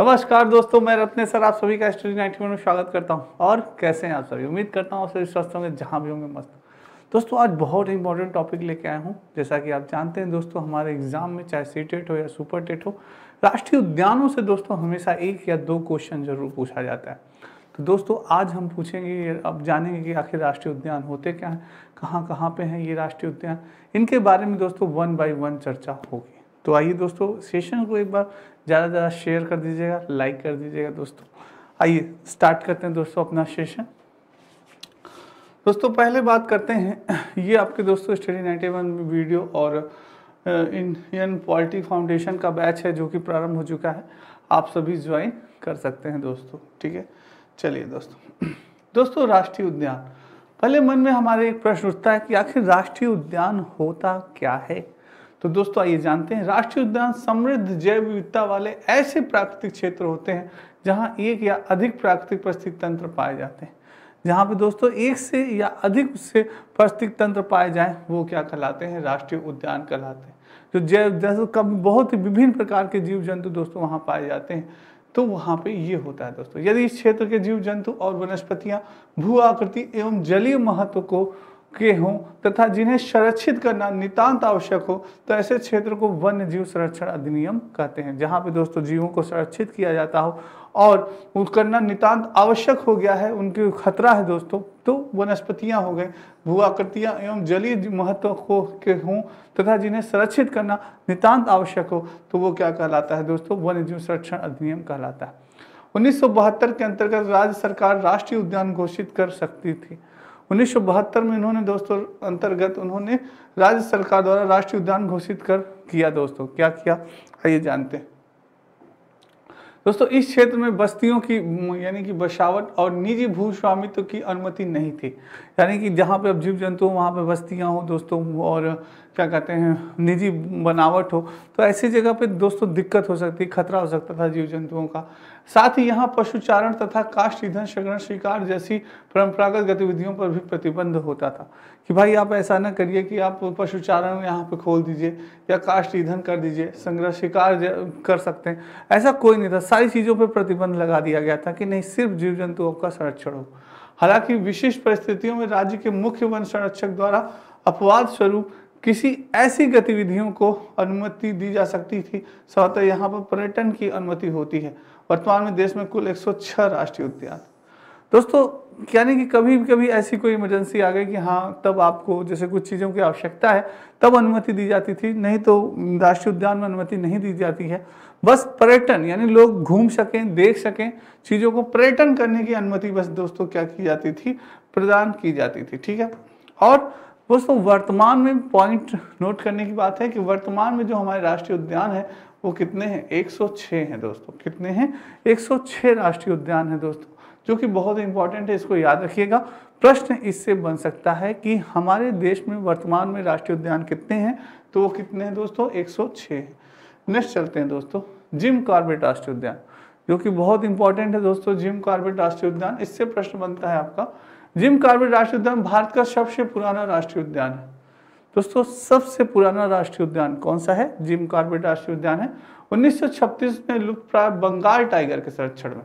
नमस्कार दोस्तों मैं रत्न सर आप सभी का स्टडी नाइन्टी में स्वागत करता हूँ और कैसे हैं आप सभी उम्मीद करता हूँ सभी स्वस्थ होंगे जहाँ भी होंगे मस्त दोस्तों आज बहुत इंपॉर्टेंट टॉपिक लेके आया हूँ जैसा कि आप जानते हैं दोस्तों हमारे एग्जाम में चाहे सी टेट e हो या सुपर टेट e हो राष्ट्रीय उद्यानों से दोस्तों हमेशा एक या दो क्वेश्चन जरूर पूछा जाता है तो दोस्तों आज हम पूछेंगे अब जानेंगे कि आखिर राष्ट्रीय उद्यान होते क्या हैं कहाँ कहाँ पे हैं ये राष्ट्रीय उद्यान इनके बारे में दोस्तों वन बाई वन चर्चा होगी तो आइए दोस्तों सेशन को एक बार ज़्यादा से ज़्यादा शेयर कर दीजिएगा लाइक कर दीजिएगा दोस्तों आइए स्टार्ट करते हैं दोस्तों अपना सेशन दोस्तों पहले बात करते हैं ये आपके दोस्तों स्टडी नाइन्टी वन वीडियो और इंडियन पॉलिटी फाउंडेशन का बैच है जो कि प्रारंभ हो चुका है आप सभी ज्वाइन कर सकते हैं दोस्तों ठीक है चलिए दोस्तों दोस्तों राष्ट्रीय उद्यान पहले मन में हमारे एक प्रश्न उठता है कि आखिर राष्ट्रीय उद्यान होता क्या है तो दोस्तों आइए जानते हैं राष्ट्रीय उद्यान समृद्ध जैव विविधता वाले ऐसे प्राकृतिक क्षेत्र होते हैं जहाँ एक या अधिक प्राकृतिक परिस्थिति तंत्र पाए जाते हैं जहाँ पे दोस्तों एक से या अधिक से परिस्थितिक तंत्र पाए जाएं वो क्या कहलाते हैं राष्ट्रीय उद्यान कहलाते हैं जो जैव जैसे कम बहुत ही विभिन्न प्रकार के जीव जंतु दोस्तों वहाँ पाए जाते हैं तो वहाँ पे ये होता है दोस्तों यदि इस क्षेत्र के जीव जंतु और वनस्पतियाँ भू आकृति एवं जलीय महत्व को के हों तथा जिन्हें संरक्षित करना नितांत आवश्यक हो तो ऐसे क्षेत्र को वन्य जीव संरक्षण अधिनियम कहते हैं जहाँ पे दोस्तों जीवों को संरक्षित किया जाता हो और करना नितांत आवश्यक हो गया है उनके खतरा है दोस्तों तो वनस्पतियाँ हो गए भूआकृतियाँ एवं जलीय महत्व को के हों तथा जिन्हें संरक्षित करना नितान्त आवश्यक हो तो वो क्या कहलाता है दोस्तों वन्य जीव संरक्षण अधिनियम कहलाता है उन्नीस के अंतर्गत राज्य सरकार राष्ट्रीय उद्यान घोषित कर सकती थी उन्नीस में इन्होंने दोस्तों अंतर्गत उन्होंने राज्य सरकार द्वारा राष्ट्रीय उद्यान घोषित कर किया दोस्तों क्या किया आइए जानते हैं दोस्तों इस क्षेत्र में बस्तियों की यानी कि बसावट और निजी भू स्वामित्व की अनुमति नहीं थी यानी कि जहाँ पे अब जीव जंतु हो वहाँ पर बस्तियाँ हो दोस्तों और क्या कहते हैं निजी बनावट हो तो ऐसी जगह पे दोस्तों दिक्कत हो सकती खतरा हो सकता था जीव जंतुओं का साथ ही यहाँ पशुचारण तथा काष्ठ ईंधन संग्रहण शिकार जैसी परंपरागत गतिविधियों पर भी प्रतिबंध होता था कि भाई आप ऐसा ना करिए कि आप पशुचारण यहाँ पे खोल दीजिए या काष्ठ ईंधन कर दीजिए संग्रह शिकार कर सकते हैं ऐसा कोई नहीं था सारी चीज़ों पर प्रतिबंध लगा दिया गया था कि नहीं सिर्फ जीव जंतुओं का संरक्षण हो हालांकि विशिष्ट परिस्थितियों में राज्य के मुख्य वन संरक्षक द्वारा अपवाद स्वरूप किसी ऐसी गतिविधियों को अनुमति दी जा सकती थी स्वतः यहाँ पर पर्यटन की अनुमति होती है वर्तमान में देश में कुल 106 राष्ट्रीय उद्यान दोस्तों यानी कि कभी कभी ऐसी कोई इमरजेंसी आ गई कि हाँ तब आपको जैसे कुछ चीज़ों की आवश्यकता है तब अनुमति दी जाती थी नहीं तो राष्ट्रीय उद्यान में अनुमति नहीं दी जाती है बस पर्यटन यानी लोग घूम सकें देख सकें चीज़ों को पर्यटन करने की अनुमति बस दोस्तों क्या की जाती थी प्रदान की जाती थी ठीक है और दोस्तों वर्तमान में पॉइंट नोट करने की बात है कि वर्तमान में जो हमारे राष्ट्रीय उद्यान है वो कितने हैं 106 हैं दोस्तों कितने हैं 106 राष्ट्रीय उद्यान हैं दोस्तों जो कि बहुत इंपॉर्टेंट है इसको याद रखिएगा प्रश्न इससे बन सकता है कि हमारे देश में वर्तमान में राष्ट्रीय उद्यान कितने हैं तो वो कितने हैं दोस्तों एक हैं नेक्स्ट चलते हैं दोस्तों जिम कार्बेट राष्ट्रीय उद्यान जो कि बहुत इंपॉर्टेंट है दोस्तों जिम कार्बेट राष्ट्रीय उद्यान इससे प्रश्न बनता है आपका जिम कार्बेट राष्ट्रीय उद्यान भारत का सबसे पुराना राष्ट्रीय उद्यान है दोस्तों सबसे पुराना राष्ट्रीय उद्यान कौन सा है जिम कार्बेट राष्ट्रीय उद्यान है 1936 में लुप्त प्राय बंगाल टाइगर के संरक्षण में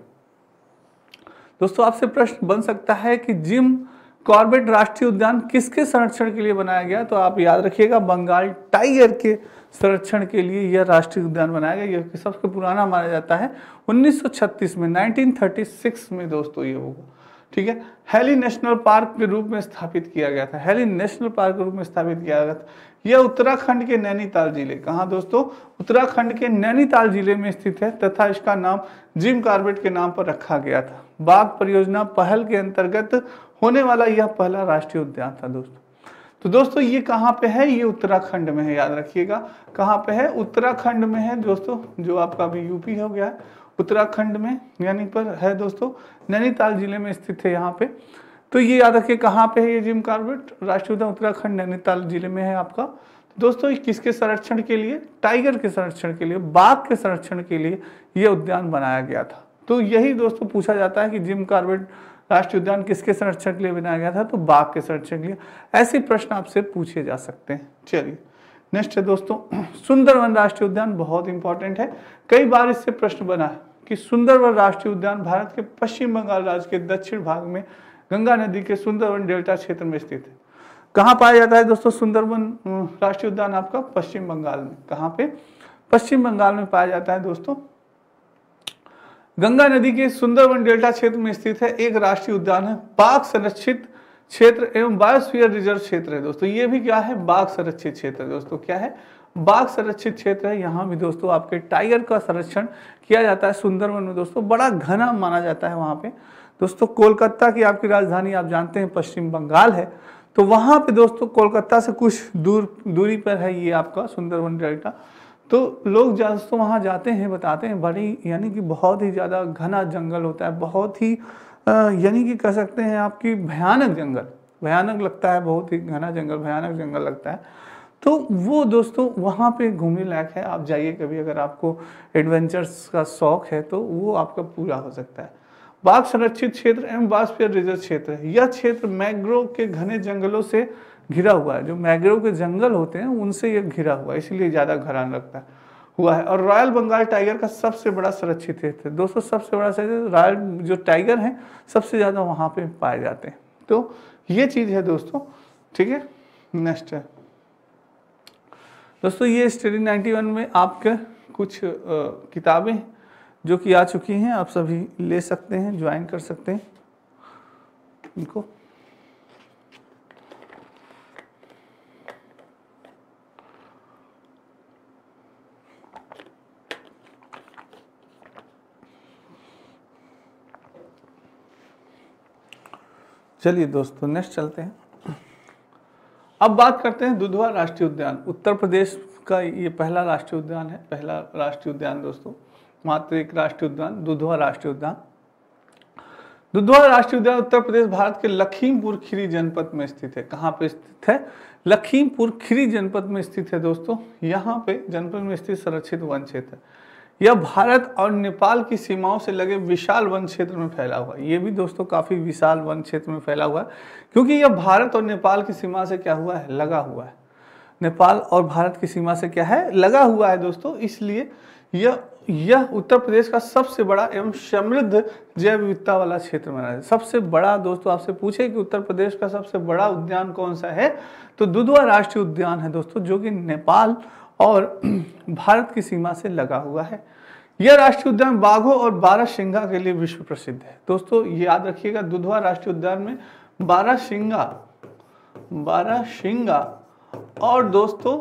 दोस्तों आपसे प्रश्न बन सकता है कि जिम कॉर्बेट राष्ट्रीय उद्यान किसके संरक्षण के लिए बनाया गया तो आप याद रखिएगा बंगाल टाइगर के संरक्षण के लिए यह राष्ट्रीय उद्यान बनाया गया यह सबसे पुराना माना जाता है 1936 में 1936 में दोस्तों ये होगा ठीक है हेली नेशनल पार्क के रूप में स्थापित किया गया था हेली नेशनल पार्क के रूप में स्थापित किया गया था यह उत्तराखंड के नैनीताल जिले कहाँ दोस्तों उत्तराखंड के नैनीताल जिले में स्थित है तथा इसका नाम जिम कार्बेट के नाम पर रखा गया था बाघ परियोजना पहल के अंतर्गत होने वाला यह पहला राष्ट्रीय उद्यान था दोस्तों तो दोस्तों ये कहाँ पे है ये उत्तराखंड में है याद रखिएगा कहाँ पे है उत्तराखंड में है दोस्तों जो आपका अभी यूपी हो गया है उत्तराखंड में यानी पर है दोस्तों नैनीताल जिले में स्थित है यहाँ पे तो ये याद रखिए कहाँ पे है ये जिम कार्बेट राष्ट्रीय उद्यान उत्तराखंड नैनीताल जिले में है आपका तो दोस्तों ये किसके संरक्षण के लिए टाइगर के संरक्षण के लिए बाघ के संरक्षण के लिए ये उद्यान बनाया गया था तो यही दोस्तों पूछा जाता है कि जिम कार्बेट राष्ट्रीय उद्यान किसके संरक्षण के लिए बनाया गया था तो बाघ के संरक्षण के लिए ऐसे प्रश्न आपसे पूछे जा सकते हैं चलिए नेक्स्ट है दोस्तों सुंदरवन राष्ट्रीय उद्यान बहुत इंपॉर्टेंट है कई बार इससे प्रश्न बना है कि सुंदरवन राष्ट्रीय उद्यान भारत के पश्चिम बंगाल राज्य के दक्षिण भाग में गंगा नदी के सुंदरवन डेल्टा क्षेत्र में स्थित है कहाँ पाया जाता है दोस्तों सुंदरवन राष्ट्रीय उद्यान आपका पश्चिम बंगाल में कहाँ पे पश्चिम बंगाल में पाया जाता है दोस्तों गंगा नदी के सुंदरवन डेल्टा क्षेत्र में स्थित है एक राष्ट्रीय उद्यान है बाघ संरक्षित क्षेत्र एवं बायोस्फीयर रिजर्व क्षेत्र है दोस्तों ये भी क्या है बाघ संरक्षित क्षेत्र है दोस्तों क्या है बाघ संरक्षित क्षेत्र है यहाँ भी दोस्तों आपके टाइगर का संरक्षण किया जाता है सुंदरवन में दोस्तों बड़ा घना माना जाता है वहाँ पे दोस्तों कोलकाता की आपकी राजधानी आप जानते हैं पश्चिम बंगाल है तो वहाँ पे दोस्तों कोलकाता से कुछ दूर दूरी पर है ये आपका सुंदरवन डेल्टा तो लोग दोस्तों वहाँ जाते हैं बताते हैं बड़ी यानी कि बहुत ही ज़्यादा घना जंगल होता है बहुत ही यानी कि कह सकते हैं आपकी भयानक जंगल भयानक लगता है बहुत ही घना जंगल भयानक जंगल लगता है तो वो दोस्तों वहाँ पे घूमने लायक है आप जाइए कभी अगर आपको एडवेंचर्स का शौक है तो वो आपका पूरा हो सकता है बाघ संरक्षित क्षेत्र एवं बायोस्फीयर रिजर्व क्षेत्र यह क्षेत्र मैग्रोव के घने जंगलों से घिरा हुआ है जो मैग्रोव के जंगल होते हैं उनसे यह घिरा हुआ है इसीलिए ज़्यादा घरान लगता है हुआ है और रॉयल बंगाल टाइगर का सबसे बड़ा संरक्षित क्षेत्र है दोस्तों सबसे बड़ा संरक्षित रॉयल जो टाइगर हैं सबसे ज़्यादा वहाँ पे पाए जाते हैं तो ये चीज़ है दोस्तों ठीक है नेक्स्ट है दोस्तों ये स्टडी 91 में आपके कुछ किताबें जो कि आ चुकी हैं आप सभी ले सकते हैं ज्वाइन कर सकते हैं इनको चलिए दोस्तों नेक्स्ट चलते हैं अब बात करते हैं दुधवा राष्ट्रीय उद्यान उत्तर प्रदेश का ये पहला राष्ट्रीय उद्यान है पहला राष्ट्रीय उद्यान दोस्तों मात्र एक राष्ट्रीय उद्यान दुधवा राष्ट्रीय उद्यान दुधवा राष्ट्रीय उद्यान उत्तर प्रदेश भारत के लखीमपुर खीरी जनपद में स्थित है कहाँ पे स्थित है लखीमपुर खीरी जनपद में स्थित है दोस्तों यहाँ पे जनपद में स्थित संरक्षित वन क्षेत्र है यह भारत और नेपाल की सीमाओं से लगे विशाल वन क्षेत्र में फैला हुआ है ये भी दोस्तों काफ़ी विशाल वन क्षेत्र में फैला हुआ है क्योंकि यह भारत और नेपाल की सीमा से क्या हुआ है लगा हुआ है नेपाल और भारत की सीमा से क्या है लगा हुआ है दोस्तों इसलिए यह यह उत्तर प्रदेश का सबसे बड़ा एवं समृद्ध जैव विविधता वाला क्षेत्र माना है सबसे बड़ा दोस्तों आपसे पूछे कि उत्तर प्रदेश का सबसे बड़ा उद्यान कौन सा है तो दुधवा राष्ट्रीय उद्यान है दोस्तों जो कि नेपाल और भारत की सीमा से लगा हुआ है यह राष्ट्रीय उद्यान बाघों और बारह सिंगा के लिए विश्व प्रसिद्ध है दोस्तों याद रखिएगा दुधवा राष्ट्रीय उद्यान में बारह सिंगा बारह सिंगा और दोस्तों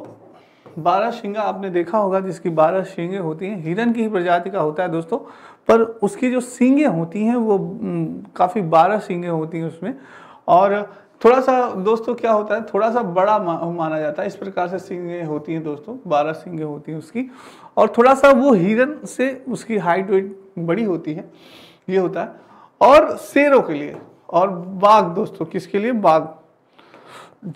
बारह शिंगा आपने देखा होगा जिसकी बारह शिंगे होती हैं हिरन की ही प्रजाति का होता है दोस्तों पर उसकी जो सींगे होती हैं वो काफ़ी बारह सींगे होती हैं उसमें और थोड़ा सा दोस्तों क्या होता है थोड़ा सा बड़ा माना जाता है इस प्रकार से सिंगे होती हैं दोस्तों बारह सिंगे होती हैं उसकी और थोड़ा सा वो हिरन से उसकी हाइट वेट बड़ी होती है ये होता है और शेरों के लिए और बाघ दोस्तों किसके लिए बाघ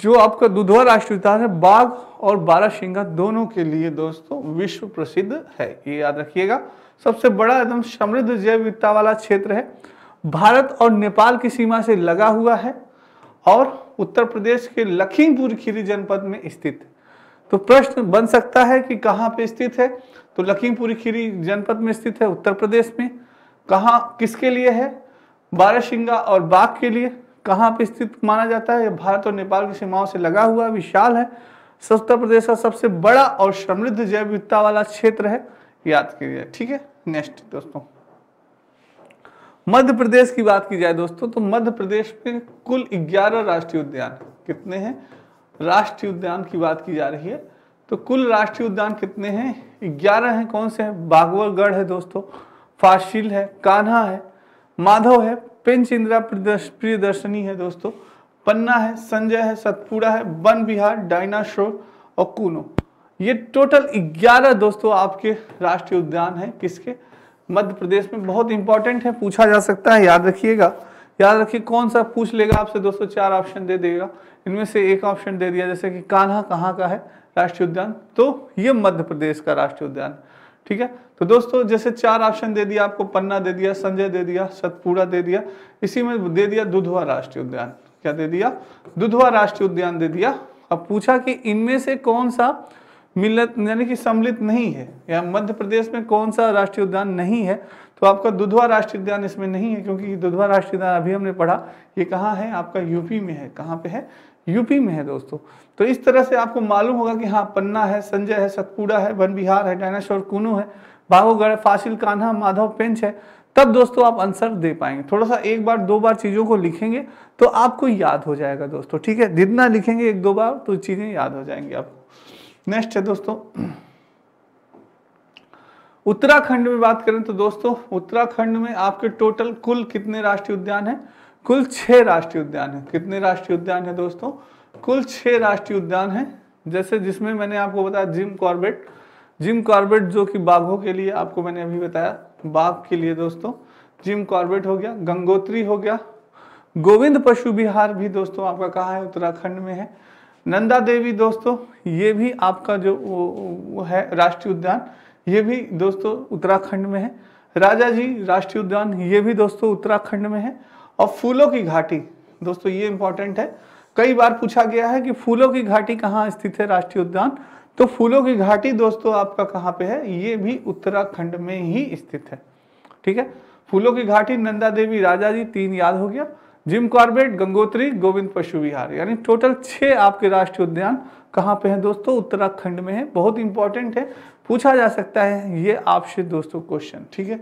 जो आपका दुधवा राष्ट्रीय उद्यान है बाघ और बारह सिंगा दोनों के लिए दोस्तों विश्व प्रसिद्ध है ये याद रखिएगा सबसे बड़ा एकदम समृद्ध जैव विविधता वाला क्षेत्र है भारत और नेपाल की सीमा से लगा हुआ है और उत्तर प्रदेश के लखीमपुर खीरी जनपद में स्थित तो प्रश्न बन सकता है कि कहाँ पे स्थित है तो लखीमपुर खीरी जनपद में स्थित है उत्तर प्रदेश में कहाँ किसके लिए है बारासिंगा और बाघ के लिए कहाँ पे स्थित माना जाता है भारत और नेपाल की सीमाओं से लगा हुआ विशाल है उत्तर प्रदेश का सबसे बड़ा और समृद्ध जैव विविधता वाला क्षेत्र है याद करिए ठीक है नेक्स्ट दोस्तों मध्य प्रदेश की बात की जाए दोस्तों तो मध्य प्रदेश में कुल 11 राष्ट्रीय उद्यान कितने हैं राष्ट्रीय उद्यान की बात की जा रही है तो कुल राष्ट्रीय उद्यान कितने हैं 11 हैं कौन से हैं बागवरगढ़ है दोस्तों फाशिल है कान्हा है माधव है पेंच इंदिरा दर्शनी है दोस्तों पन्ना है संजय है सतपुड़ा है वन बिहार डायनासोर और कूनो ये टोटल ग्यारह दोस्तों आपके राष्ट्रीय उद्यान है किसके मध्य प्रदेश में बहुत इंपॉर्टेंट है पूछा जा सकता है याद रखिएगा याद रखिए कौन सा पूछ लेगा आपसे दोस्तों चार ऑप्शन दे देगा इनमें से एक ऑप्शन दे दिया जैसे कि कान्हा कहाँ का है राष्ट्रीय उद्यान तो ये मध्य प्रदेश का राष्ट्रीय उद्यान ठीक है तो दोस्तों जैसे चार ऑप्शन दे दिया आपको पन्ना दे दिया संजय दे दिया सतपुड़ा दे दिया इसी में दे दिया दुधवा राष्ट्रीय उद्यान क्या दे दिया दुधवा राष्ट्रीय उद्यान दे दिया अब पूछा कि इनमें से कौन सा मिलत यानी कि सम्मिलित नहीं है या मध्य प्रदेश में कौन सा राष्ट्रीय उद्यान नहीं है तो आपका दुधवा राष्ट्रीय उद्यान इसमें नहीं है क्योंकि दुधवा राष्ट्रीय उद्यान अभी हमने पढ़ा ये कहाँ है आपका यूपी में है कहाँ पे है यूपी में है दोस्तों तो इस तरह से आपको मालूम होगा कि हाँ पन्ना है संजय है सतपुड़ा है वन विहार है डायनासोर कुनू है बाघोगढ़ फासिल कान्हा माधव पेंच है तब दोस्तों आप आंसर दे पाएंगे थोड़ा सा एक बार दो बार चीज़ों को लिखेंगे तो आपको याद हो जाएगा दोस्तों ठीक है जितना लिखेंगे एक दो बार तो चीज़ें याद हो जाएंगी आपको नेक्स्ट है दोस्तों उत्तराखंड में बात करें तो दोस्तों उत्तराखंड में आपके टोटल कुल कितने राष्ट्रीय उद्यान है कुल छह राष्ट्रीय उद्यान है कितने राष्ट्रीय उद्यान है दोस्तों कुल छह राष्ट्रीय उद्यान है जैसे जिसमें मैंने आपको बताया जिम कॉर्बेट जिम कॉर्बेट जो कि बाघों के लिए आपको मैंने अभी बताया बाघ के लिए दोस्तों जिम कॉर्बेट हो गया गंगोत्री हो गया गोविंद पशु विहार भी दोस्तों आपका कहा है उत्तराखंड में है नंदा देवी दोस्तों ये भी आपका जो वो, वो है राष्ट्रीय उद्यान ये भी दोस्तों उत्तराखंड में है राजा जी राष्ट्रीय उद्यान ये भी दोस्तों उत्तराखंड में है और फूलों की घाटी दोस्तों ये इंपॉर्टेंट है कई बार पूछा गया है कि फूलों की घाटी कहाँ स्थित है राष्ट्रीय उद्यान तो फूलों की घाटी दोस्तों आपका कहाँ पे है ये भी उत्तराखंड में ही स्थित है ठीक है फूलों की घाटी नंदा देवी राजा जी तीन याद हो गया जिम कॉर्बेट गंगोत्री गोविंद पशु विहार यानी टोटल छः आपके राष्ट्रीय उद्यान कहाँ पे हैं दोस्तों उत्तराखंड में है बहुत इंपॉर्टेंट है पूछा जा सकता है ये आपसे दोस्तों क्वेश्चन ठीक है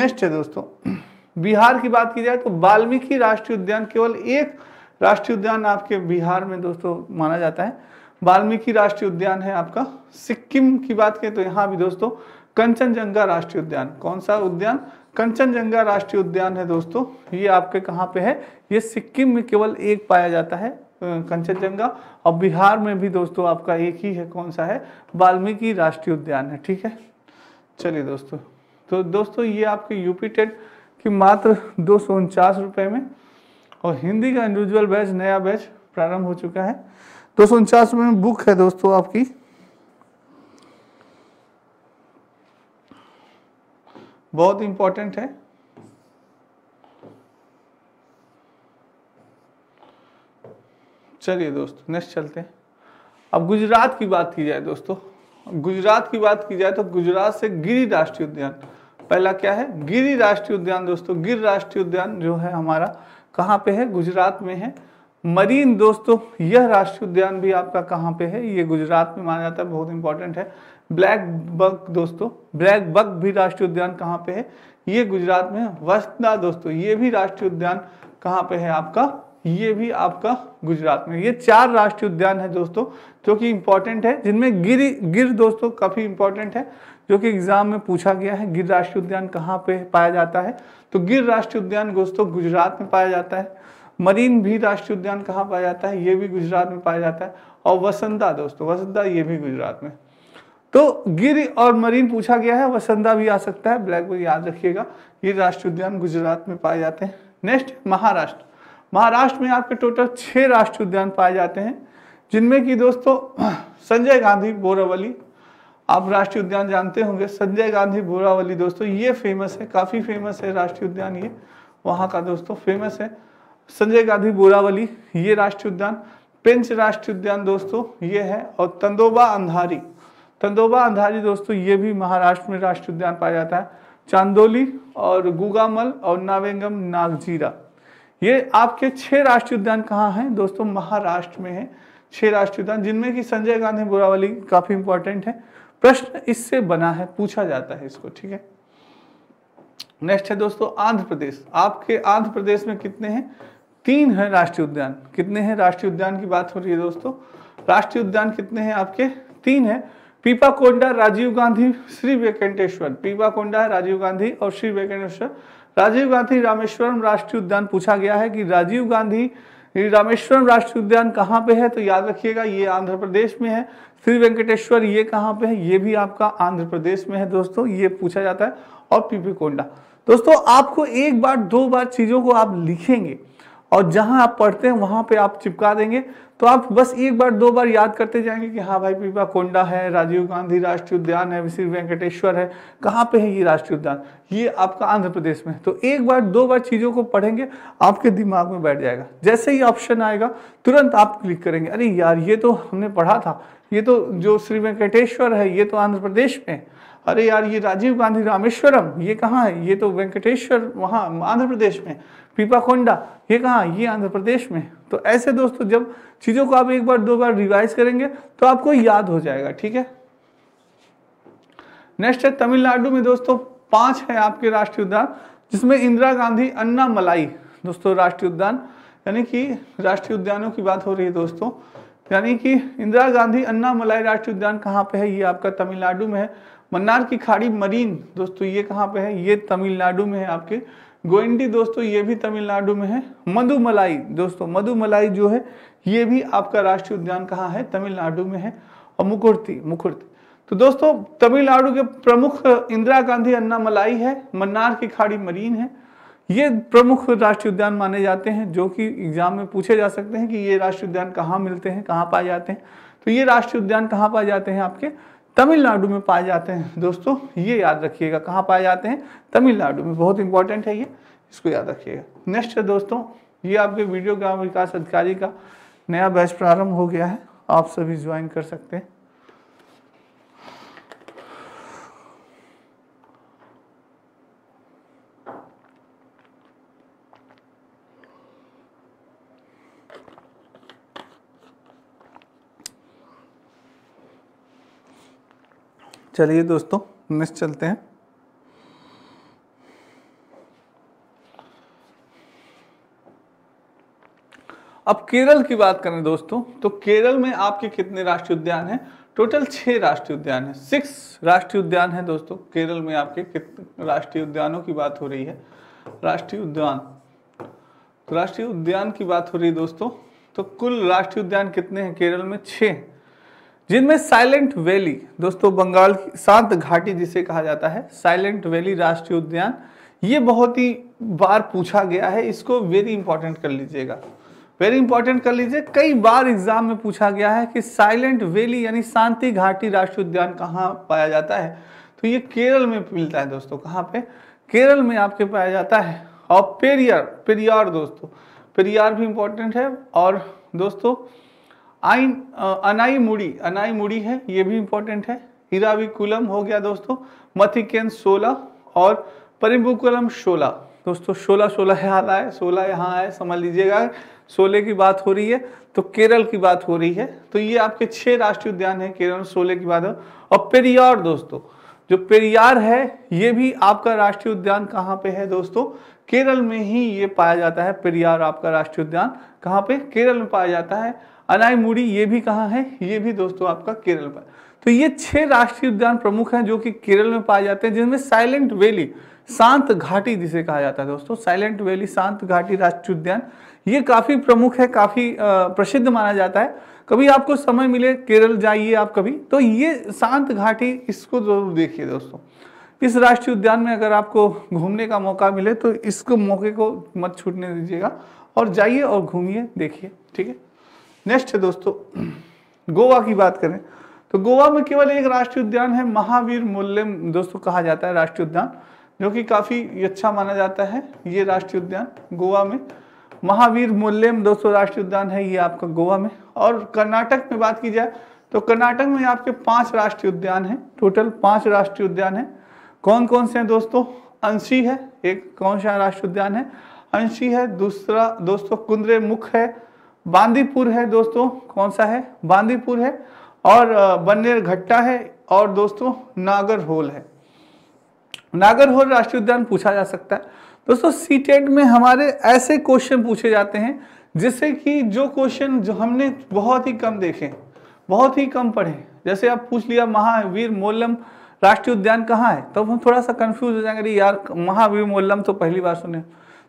नेक्स्ट है दोस्तों बिहार की बात की जाए तो वाल्मीकि राष्ट्रीय उद्यान केवल एक राष्ट्रीय उद्यान आपके बिहार में दोस्तों माना जाता है वाल्मीकि राष्ट्रीय उद्यान है आपका सिक्किम की बात करें तो यहाँ भी दोस्तों कंचनजंगा राष्ट्रीय उद्यान कौन सा उद्यान कंचनजंगा राष्ट्रीय उद्यान है दोस्तों ये आपके कहाँ पे है ये सिक्किम में केवल एक पाया जाता है कंचनजंगा और बिहार में भी दोस्तों आपका एक ही है कौन सा है वाल्मीकि राष्ट्रीय उद्यान है ठीक है चलिए दोस्तों तो दोस्तों ये आपके यूपी टेट की मात्र दो रुपए में और हिंदी का इंडिविजुअल बैच नया बैच प्रारंभ हो चुका है दो रुपए में बुक है दोस्तों आपकी बहुत इंपॉर्टेंट है चलिए दोस्तों नेक्स्ट चलते हैं अब गुजरात की बात की जाए दोस्तों गुजरात की बात की जाए तो गुजरात से गिरी राष्ट्रीय उद्यान पहला क्या है गिरी राष्ट्रीय उद्यान दोस्तों गिर राष्ट्रीय उद्यान जो है हमारा कहाँ पे है गुजरात में है मरीन दोस्तों यह राष्ट्रीय उद्यान भी आपका कहाँ पे है ये गुजरात में माना जाता है बहुत इंपॉर्टेंट है ब्लैक बग दोस्तों ब्लैक बग भी राष्ट्रीय उद्यान कहाँ पे है ये गुजरात में वस्तना दोस्तों ये भी राष्ट्रीय उद्यान कहाँ पे है आपका ये भी आपका गुजरात में ये चार राष्ट्रीय उद्यान है दोस्तों जो कि इम्पोर्टेंट है जिनमें गिर गिर दोस्तों काफ़ी इम्पोर्टेंट है जो कि एग्जाम में पूछा गया है गिर राष्ट्रीय उद्यान कहाँ पे पाया जाता है तो गिर राष्ट्रीय उद्यान दोस्तों गुजरात में पाया जाता है मरीन भी राष्ट्रीय उद्यान कहाँ पाया जाता है ये भी गुजरात में पाया जाता है और वसंता दोस्तों वसंता ये भी गुजरात में तो गिर और मरीन पूछा गया है वसंदा भी आ सकता है ब्लैक बोर्ड याद रखिएगा ये राष्ट्रीय उद्यान गुजरात में पाए जाते हैं नेक्स्ट महाराष्ट्र महाराष्ट्र में आपके टोटल छह राष्ट्रीय उद्यान पाए जाते हैं जिनमें कि दोस्तों संजय गांधी बोरावली आप राष्ट्रीय उद्यान जानते होंगे संजय गांधी बोरावली दोस्तों ये फेमस है काफ़ी फेमस है राष्ट्रीय उद्यान ये वहां का दोस्तों फेमस है संजय गांधी बोरावली ये राष्ट्रीय उद्यान पेंच राष्ट्रीय उद्यान दोस्तों ये है और तंदोबा अंधारी तंदोबा अंधारी दोस्तों ये भी महाराष्ट्र में राष्ट्रीय उद्यान पाया जाता है चांदोली और गुगामल और नावेंगम नागजीरा ये आपके छह राष्ट्रीय उद्यान कहाँ हैं दोस्तों महाराष्ट्र में है छह राष्ट्रीय उद्यान जिनमें कि संजय गांधी बुरावली काफी इंपॉर्टेंट है प्रश्न इससे बना है पूछा जाता है इसको ठीक है नेक्स्ट है दोस्तों आंध्र प्रदेश आपके आंध्र प्रदेश में कितने हैं तीन है राष्ट्रीय उद्यान कितने हैं राष्ट्रीय उद्यान की बात हो रही है दोस्तों राष्ट्रीय उद्यान कितने हैं आपके तीन है पीपा कोंडा राजीव गांधी श्री वेंकटेश्वर पीपा कोंडा है राजीव गांधी और श्री वेंकटेश्वर राजीव गांधी रामेश्वरम राष्ट्रीय उद्यान पूछा गया है कि राजीव गांधी रामेश्वरम राष्ट्रीय उद्यान कहाँ पे है तो याद रखिएगा ये आंध्र प्रदेश में है श्री वेंकटेश्वर ये कहाँ पे है ये भी आपका आंध्र प्रदेश में है दोस्तों ये पूछा जाता है और पीपी कोंडा दोस्तों आपको एक बार दो बार चीज़ों को आप लिखेंगे और जहां आप पढ़ते हैं वहां पे आप चिपका देंगे तो आप बस एक बार दो बार याद करते जाएंगे कि हाँ भाई पीपा कोंडा है राजीव गांधी राष्ट्रीय उद्यान है श्री वेंकटेश्वर है कहाँ पे है ये राष्ट्रीय उद्यान ये आपका आंध्र प्रदेश में है तो एक बार दो बार चीज़ों को पढ़ेंगे आपके दिमाग में बैठ जाएगा जैसे ही ऑप्शन आएगा तुरंत आप क्लिक करेंगे अरे यार ये तो हमने पढ़ा था ये तो जो श्री वेंकटेश्वर है ये तो आंध्र प्रदेश में है अरे यार ये राजीव गांधी रामेश्वरम ये कहाँ है ये तो वेंकटेश्वर वहाँ आंध्र प्रदेश में पीपाकोंडा ये कहाँ ये आंध्र प्रदेश में तो ऐसे दोस्तों जब चीज़ों को आप एक बार दो बार रिवाइज करेंगे तो आपको याद हो जाएगा ठीक है नेक्स्ट है तमिलनाडु में दोस्तों पांच है आपके राष्ट्रीय उद्यान जिसमें इंदिरा गांधी अन्ना मलाई दोस्तों राष्ट्रीय उद्यान यानी कि राष्ट्रीय उद्यानों की बात हो रही है दोस्तों यानी कि इंदिरा गांधी अन्ना मलाई राष्ट्रीय उद्यान कहाँ पे है ये आपका तमिलनाडु में है मन्नार की खाड़ी मरीन दोस्तों ये कहाँ पे है ये तमिलनाडु में है आपके गोइंडी दोस्तों ये भी तमिलनाडु में है मधुमलाई दोस्तों मधुमलाई जो है ये भी आपका राष्ट्रीय उद्यान कहाँ है तमिलनाडु में है और मुकुर्ती मुकुर्ती तो दोस्तों तमिलनाडु के प्रमुख इंदिरा गांधी अन्ना मलाई है मन्नार की खाड़ी मरीन है ये प्रमुख राष्ट्रीय उद्यान माने जाते हैं जो कि एग्जाम में पूछे जा सकते हैं कि ये राष्ट्रीय उद्यान कहाँ मिलते हैं कहाँ पाए जाते हैं तो ये राष्ट्रीय उद्यान कहाँ पाए जाते हैं आपके तमिलनाडु में पाए जाते हैं दोस्तों ये याद रखिएगा कहाँ पाए जाते हैं तमिलनाडु में बहुत इंपॉर्टेंट है ये इसको याद रखिएगा नेक्स्ट है दोस्तों ये आपके वीडियो ग्राम विकास अधिकारी का नया बैच प्रारंभ हो गया है आप सभी ज्वाइन कर सकते हैं चलिए दोस्तों नेक्स्ट चलते हैं अब केरल की बात करें दोस्तों तो केरल में आपके कितने राष्ट्रीय उद्यान हैं टोटल छः राष्ट्रीय उद्यान है सिक्स राष्ट्रीय उद्यान है दोस्तों केरल में आपके कितने राष्ट्रीय उद्यानों की बात हो रही है राष्ट्रीय उद्यान तो राष्ट्रीय उद्यान की बात हो रही है दोस्तों तो कुल राष्ट्रीय उद्यान कितने हैं केरल में छह जिनमें साइलेंट वैली दोस्तों बंगाल की शांत घाटी जिसे कहा जाता है साइलेंट वैली राष्ट्रीय उद्यान ये बहुत ही बार पूछा गया है इसको वेरी इंपॉर्टेंट कर लीजिएगा वेरी इंपॉर्टेंट कर लीजिए कई बार एग्जाम में पूछा गया है कि साइलेंट वैली यानी शांति घाटी राष्ट्रीय उद्यान कहाँ पाया जाता है तो ये केरल में मिलता है दोस्तों कहाँ पे केरल में आपके पाया जाता है और पेरियर पेरियार दोस्तों पेरियार भी इम्पोर्टेंट है और दोस्तों आइन अनाई मुड़ी अनाई मुड़ी है ये भी इंपॉर्टेंट है हीराविकुलम हो गया दोस्तों मथिकेन सोलह और परिम्बुकुलम सोलह दोस्तों सोलह सोलह यहाँ आए सोलह यहाँ आए समझ लीजिएगा सोलह की बात हो रही है तो केरल की बात हो रही है तो ये आपके छह राष्ट्रीय उद्यान है केरल सोलह की बात है और पेरियार दोस्तों जो पेरियार है ये भी आपका राष्ट्रीय उद्यान कहाँ पे है दोस्तों केरल में ही ये पाया जाता है पेरियार आपका राष्ट्रीय उद्यान कहाँ पे केरल में पाया जाता है अलाईमुड़ी ये भी कहाँ है ये भी दोस्तों आपका केरल पर तो ये छह राष्ट्रीय उद्यान प्रमुख हैं जो कि केरल में पाए जाते हैं जिनमें साइलेंट वैली शांत घाटी जिसे कहा जाता है दोस्तों साइलेंट वैली शांत घाटी राष्ट्रीय उद्यान ये काफी प्रमुख है काफी प्रसिद्ध माना जाता है कभी आपको समय मिले केरल जाइए आप कभी तो ये शांत घाटी इसको जरूर देखिए दोस्तों इस राष्ट्रीय उद्यान में अगर आपको घूमने का मौका मिले तो इसको मौके को मत छूटने दीजिएगा और जाइए और घूमिए देखिए ठीक है नेक्स्ट है दोस्तों गोवा की बात करें तो गोवा में केवल एक राष्ट्रीय उद्यान है महावीर मूल्यम दोस्तों कहा जाता है राष्ट्रीय उद्यान जो कि काफ़ी अच्छा माना जाता है ये राष्ट्रीय उद्यान गोवा में महावीर मूल्यम दोस्तों राष्ट्रीय उद्यान है ये आपका गोवा में और कर्नाटक में बात की जाए तो कर्नाटक में आपके पांच राष्ट्रीय उद्यान है टोटल पांच राष्ट्रीय उद्यान है कौन कौन से हैं दोस्तों अंशी है एक कौन सा राष्ट्रीय उद्यान है अंशी है दूसरा दोस्तों कुंद्रे मुख है बांदीपुर है दोस्तों कौन सा है बांदीपुर है और बनेर घट्टा है और दोस्तों नागर होल है नागर होल राष्ट्रीय उद्यान पूछा जा सकता है दोस्तों सी e में हमारे ऐसे क्वेश्चन पूछे जाते हैं जिससे कि जो क्वेश्चन जो हमने बहुत ही कम देखे बहुत ही कम पढ़े जैसे आप पूछ लिया महावीर मोलम राष्ट्रीय उद्यान कहाँ है तब तो हम थोड़ा सा कंफ्यूज हो जाएंगे यार महावीर मोलम तो पहली बार सुने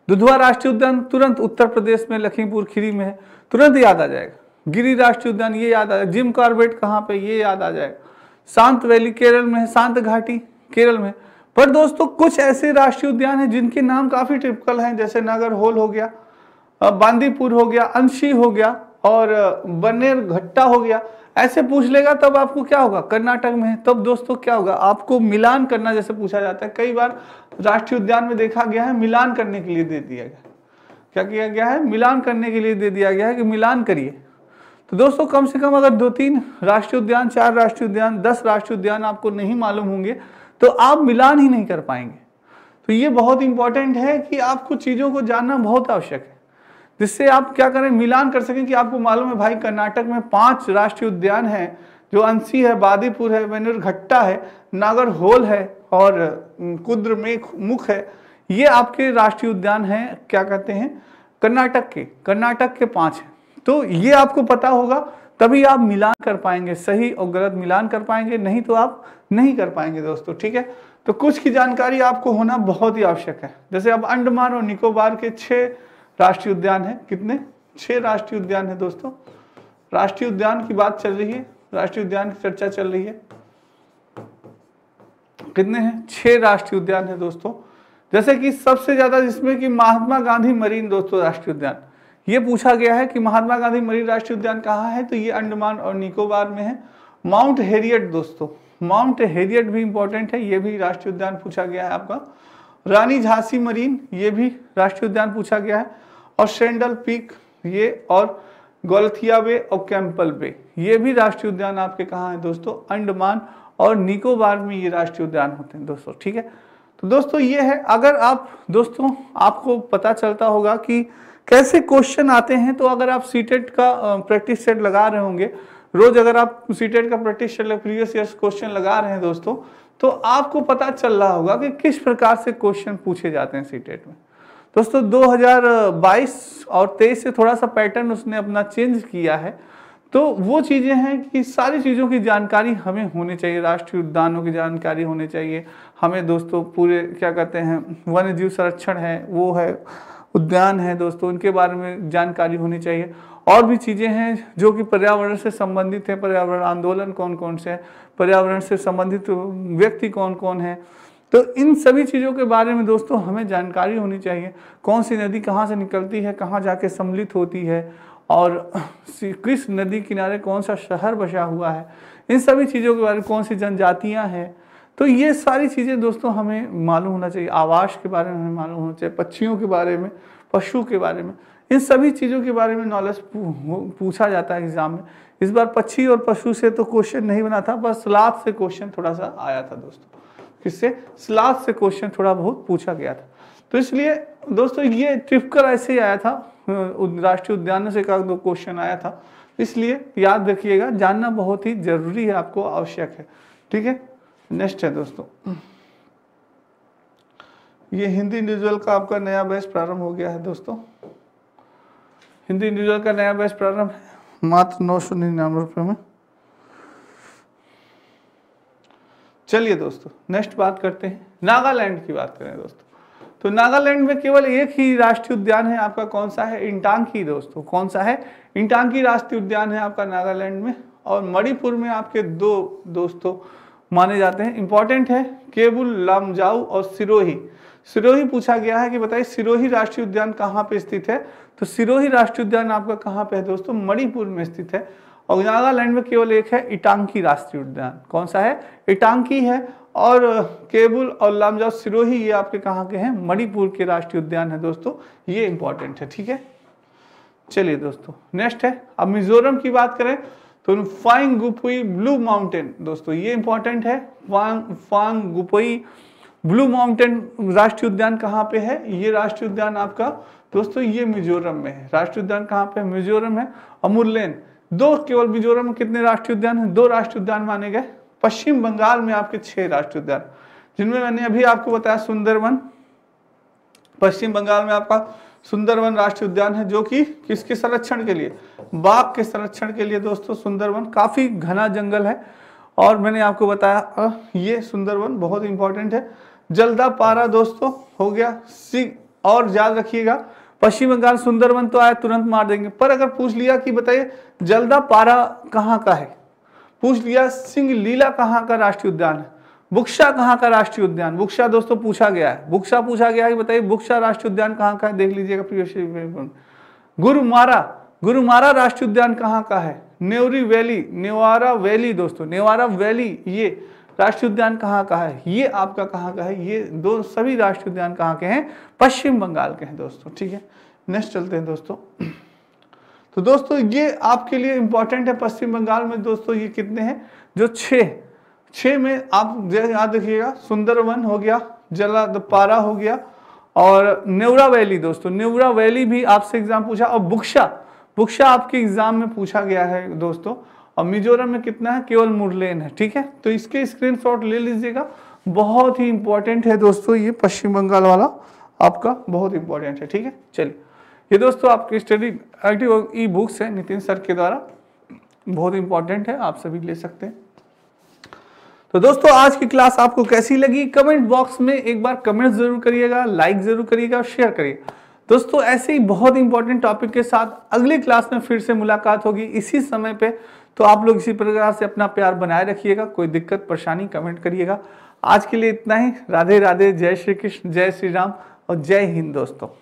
दुधवा राष्ट्रीय उद्यान तुरंत उत्तर प्रदेश में लखीमपुर खीरी में है तुरंत याद आ जाएगा गिरी राष्ट्रीय उद्यान ये याद आ जाएगा जिम कार्बेट कहाँ पे ये याद आ जाएगा शांत वैली केरल में शांत घाटी केरल में पर दोस्तों कुछ ऐसे राष्ट्रीय उद्यान हैं जिनके नाम काफ़ी टिपिकल हैं जैसे नगर होल हो गया बांदीपुर हो गया अंशी हो गया और बनेर घट्टा हो गया ऐसे पूछ लेगा तब आपको क्या होगा कर्नाटक में तब दोस्तों क्या होगा आपको मिलान करना जैसे पूछा जाता है कई बार राष्ट्रीय उद्यान में देखा गया है मिलान करने के लिए दे दिया गया क्या किया गया है मिलान करने के लिए दे दिया गया है कि मिलान करिए तो दोस्तों कम से कम अगर दो तीन राष्ट्रीय उद्यान चार राष्ट्रीय उद्यान दस राष्ट्रीय उद्यान आपको नहीं मालूम होंगे तो आप मिलान ही नहीं कर पाएंगे तो ये बहुत इंपॉर्टेंट है कि आपको चीज़ों को जानना बहुत आवश्यक है जिससे आप क्या करें मिलान कर सकें कि आपको मालूम है भाई कर्नाटक में पांच राष्ट्रीय उद्यान है जो अंसी है बादीपुर है वेनुरघट्टा है नागर होल है और कुद्र में मुख है ये आपके राष्ट्रीय उद्यान हैं क्या कहते हैं कर्नाटक के कर्नाटक के पांच हैं तो ये आपको पता होगा तभी आप मिलान कर पाएंगे सही और गलत मिलान कर पाएंगे नहीं तो आप नहीं कर पाएंगे दोस्तों ठीक है तो कुछ की जानकारी आपको होना बहुत ही आवश्यक है जैसे अब अंडमान और निकोबार के छह राष्ट्रीय उद्यान है कितने छह राष्ट्रीय उद्यान है दोस्तों राष्ट्रीय उद्यान की बात चल रही है राष्ट्रीय उद्यान की चर्चा चल रही है कितने हैं छह राष्ट्रीय उद्यान है दोस्तों जैसे कि सबसे ज़्यादा जिसमें कि महात्मा गांधी मरीन दोस्तों राष्ट्रीय उद्यान ये पूछा गया है कि महात्मा गांधी मरीन राष्ट्रीय उद्यान कहाँ है तो ये अंडमान और निकोबार में है माउंट हेरियट दोस्तों माउंट हेरियट भी इंपॉर्टेंट है ये भी राष्ट्रीय उद्यान पूछा गया है आपका रानी झांसी मरीन ये भी राष्ट्रीय उद्यान पूछा गया है और सेंडल पीक ये और गोलथिया बे और कैंपल बे ये भी राष्ट्रीय उद्यान आपके कहाँ है दोस्तों अंडमान और निकोबार में ये राष्ट्रीय उद्यान होते हैं दोस्तों ठीक है तो दोस्तों ये है अगर आप दोस्तों आपको पता चलता होगा कि कैसे क्वेश्चन आते हैं तो अगर आप सीटेट का प्रैक्टिस सेट लगा रहे होंगे रोज अगर आप सीटेट का practice set previous year question लगा रहे हैं दोस्तों तो आपको पता चल रहा होगा कि किस प्रकार से क्वेश्चन पूछे जाते हैं सीटेट में दोस्तों 2022 और 23 से थोड़ा सा पैटर्न उसने अपना चेंज किया है तो वो चीज़ें हैं कि सारी चीज़ों की जानकारी हमें होनी चाहिए राष्ट्रीय उद्यानों की जानकारी होनी चाहिए हमें दोस्तों पूरे क्या कहते हैं वन्य जीव संरक्षण है वो है उद्यान है दोस्तों उनके बारे में जानकारी होनी चाहिए और भी चीज़ें हैं जो कि पर्यावरण से संबंधित है पर्यावरण आंदोलन कौन कौन से है पर्यावरण से संबंधित व्यक्ति कौन कौन है तो इन सभी चीज़ों के बारे में दोस्तों हमें जानकारी होनी चाहिए कौन सी नदी कहाँ से निकलती है कहाँ जाके सम्मिलित होती है और किस नदी किनारे कौन सा शहर बसा हुआ है इन सभी चीज़ों के बारे में कौन सी जनजातियाँ हैं तो ये सारी चीज़ें दोस्तों हमें मालूम होना चाहिए आवास के बारे में हमें मालूम होना चाहिए पक्षियों के बारे में पशु के बारे में इन सभी चीज़ों के बारे में नॉलेज पूछा जाता है एग्ज़ाम में इस बार पक्षी और पशु से तो क्वेश्चन नहीं बना था बस सलाद से क्वेश्चन थोड़ा सा आया था दोस्तों किससे सलाद से क्वेश्चन थोड़ा बहुत पूछा गया था तो इसलिए दोस्तों ये ट्रिपकर ऐसे ही आया था राष्ट्रीय उद्यान से का दो क्वेश्चन आया था इसलिए याद रखिएगा जानना बहुत ही जरूरी है आपको आवश्यक है ठीक है नेक्स्ट है दोस्तों ये हिंदी इंडिविजुअल का आपका नया बैच प्रारंभ हो गया है दोस्तों हिंदी इंडिविजुअल का नया बैच प्रारंभ है मात्र नौ सौ निन्यानवे रुपये में चलिए दोस्तों नेक्स्ट बात करते हैं नागालैंड की बात करें दोस्तों तो नागालैंड में केवल एक ही राष्ट्रीय उद्यान है आपका कौन सा है इंटांकी दोस्तों कौन सा है इंटांकी राष्ट्रीय उद्यान है आपका नागालैंड में और मणिपुर में आपके दो दोस्तों माने जाते हैं इंपॉर्टेंट है केबुल लामजाऊ और सिरोही सिरोही पूछा गया है कि बताइए सिरोही राष्ट्रीय उद्यान कहाँ पे स्थित है तो सिरोही राष्ट्रीय उद्यान आपका कहाँ पे है दोस्तों मणिपुर में स्थित है और नागालैंड में केवल एक है इटांकी राष्ट्रीय उद्यान कौन सा है इटांकी है और केबुल और लामजाओ सिरोही ये आपके कहाँ के हैं मणिपुर के राष्ट्रीय उद्यान है दोस्तों ये इंपॉर्टेंट है ठीक है चलिए दोस्तों नेक्स्ट है अब मिजोरम की बात करें तो फांग गुपई ब्लू माउंटेन दोस्तों ये इंपॉर्टेंट है फांग फांग गुपई ब्लू माउंटेन राष्ट्रीय उद्यान कहाँ पे है ये राष्ट्रीय उद्यान आपका दोस्तों ये मिजोरम में है राष्ट्रीय उद्यान कहाँ पे है मिजोरम है अमुरलेन दो केवल मिजोरम में कितने राष्ट्रीय उद्यान है दो राष्ट्रीय उद्यान माने गए पश्चिम बंगाल में आपके छह राष्ट्रीय उद्यान जिनमें मैंने अभी आपको बताया सुंदरवन पश्चिम बंगाल में आपका सुंदरवन राष्ट्रीय उद्यान है जो कि किसके संरक्षण के लिए बाघ के संरक्षण के लिए दोस्तों सुंदरवन काफ़ी घना जंगल है और मैंने आपको बताया ये सुंदरवन बहुत इंपॉर्टेंट है जलदा पारा दोस्तों हो गया सी और याद रखिएगा पश्चिम बंगाल सुंदरवन तो आया तुरंत मार देंगे पर अगर पूछ लिया कि बताइए जलदा पारा कहाँ का है पूछ लिया सिंह लीला कहाँ का राष्ट्रीय उद्यान है बुक्शा कहाँ का राष्ट्रीय उद्यान बुक्शा दोस्तों पूछा गया है बुक्शा पूछा गया है बताइए बुक्शा राष्ट्रीय उद्यान कहाँ का है देख लीजिएगा गुरुमारा गुरुमारा राष्ट्रीय उद्यान कहाँ का है नेवरी वैली नेवारा वैली दोस्तों नेवारा वैली ये राष्ट्रीय उद्यान कहाँ का है ये आपका कहाँ का है ये दो सभी राष्ट्रीय उद्यान कहाँ के हैं पश्चिम बंगाल के हैं दोस्तों ठीक है नेक्स्ट चलते हैं दोस्तों तो दोस्तों ये आपके लिए इम्पोर्टेंट है पश्चिम बंगाल में दोस्तों ये कितने हैं जो छह छः में आप याद देखिएगा सुंदरवन हो गया दारा हो गया और नेवरा वैली दोस्तों नेवरा वैली भी आपसे एग्जाम पूछा और बुक्शा बुक्शा आपके एग्जाम में पूछा गया है दोस्तों और मिजोरम में कितना है केवल मुरलेन है ठीक है तो इसके स्क्रीन ले लीजिएगा बहुत ही इंपॉर्टेंट है दोस्तों ये पश्चिम बंगाल वाला आपका बहुत इंपॉर्टेंट है ठीक है चलिए ये दोस्तों आपकी स्टडी एक्टिव ई बुक्स है नितिन सर के द्वारा बहुत इंपॉर्टेंट है आप सभी ले सकते हैं तो दोस्तों आज की क्लास आपको कैसी लगी कमेंट बॉक्स में एक बार कमेंट जरूर करिएगा लाइक जरूर करिएगा और शेयर करिएगा दोस्तों ऐसे ही बहुत इंपॉर्टेंट टॉपिक के साथ अगली क्लास में फिर से मुलाकात होगी इसी समय पे तो आप लोग इसी प्रकार से अपना प्यार बनाए रखिएगा कोई दिक्कत परेशानी कमेंट करिएगा आज के लिए इतना ही राधे राधे जय श्री कृष्ण जय श्री राम और जय हिंद दोस्तों